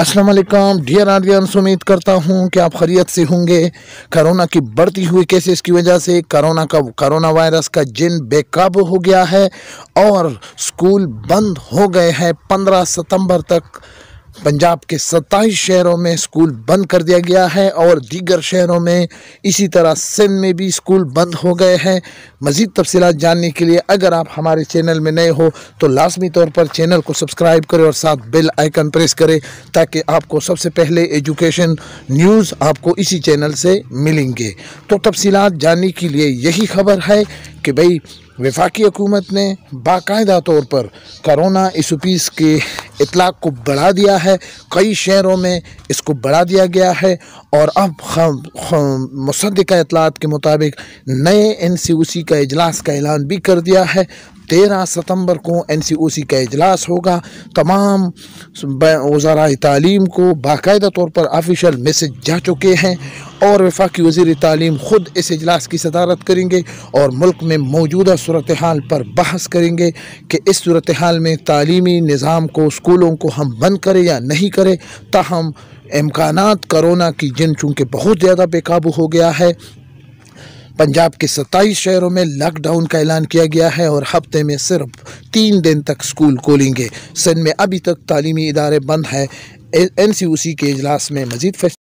अस्सलाम वालेकुम dear Aryans उम्मीद करता हूँ कि आप खरीत से होंगे करोना की बढ़ती हुई केसेस की वजह से करोना का करोना वायरस का जिन बेकाबू हो गया है और स्कूल बंद हो गए हैं 15 सितंबर तक पंजाब के 27 शहरों में स्कूल बंद कर दिया गया है और दीगर शहरों में इसी तरह सिंध में भी स्कूल बंद हो गए हैं मज़ीद तफसीत जानने के लिए अगर आप हमारे चैनल में नए हो तो लाजमी तौर पर चैनल को सब्सक्राइब करें और साथ बेल आइकन प्रेस करें ताकि आपको सबसे पहले एजुकेशन न्यूज़ आपको इसी चैनल से मिलेंगे तो तफसीत जानने के लिए यही खबर है कि भाई वफाकी हुकूमत ने बाकायदा तौर पर करोना इसपीस के इतलाक़ को बढ़ा दिया है कई शहरों में इसको बढ़ा दिया गया है और अब मुसदा इतलात के मुताबिक नए एन सी ओ सी का अजलास का ऐलान भी कर दिया है तेरह सितम्बर को एन सी ओ सी का अजलास होगा तमाम वजारा तालीम को बाकायदा तौर पर ऑफिशल मैसेज जा चुके हैं और वफाकी वजीर तालीम ख़ुद इस अजलास की सदारत करेंगे और मुल्क में मौजूदा सूरत हाल पर बहस करेंगे कि इस सूरत हाल में तालीमी निज़ाम को स्कूलों को हम बंद करें या नहीं करें ताहम इम्कान करोना की जिन चूँकि बहुत ज़्यादा बेकाबू हो गया है पंजाब के सत्ताईस शहरों में लॉकडाउन का ऐलान किया गया है और हफ्ते में सिर्फ तीन दिन तक स्कूल खोलेंगे सिंध में अभी तक तालीमी इदारे बंद हैं एन सी ओ सी के अजलास में मजीद